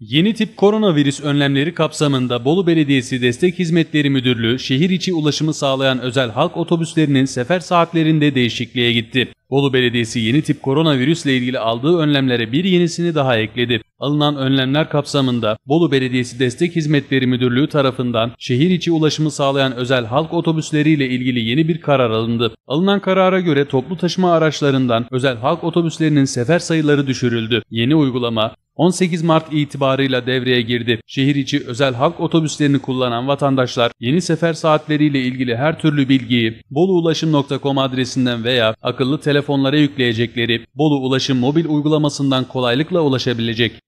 Yeni tip koronavirüs önlemleri kapsamında Bolu Belediyesi Destek Hizmetleri Müdürlüğü şehir içi ulaşımı sağlayan özel halk otobüslerinin sefer saatlerinde değişikliğe gitti. Bolu Belediyesi yeni tip koronavirüsle ilgili aldığı önlemlere bir yenisini daha ekledi. Alınan önlemler kapsamında Bolu Belediyesi Destek Hizmetleri Müdürlüğü tarafından şehir içi ulaşımı sağlayan özel halk otobüsleriyle ilgili yeni bir karar alındı. Alınan karara göre toplu taşıma araçlarından özel halk otobüslerinin sefer sayıları düşürüldü. Yeni uygulama 18 Mart itibarıyla devreye girdi. Şehir içi özel halk otobüslerini kullanan vatandaşlar yeni sefer saatleriyle ilgili her türlü bilgiyi boluulaşım.com adresinden veya akıllı telefonlara yükleyecekleri Bolu Ulaşım mobil uygulamasından kolaylıkla ulaşabilecek.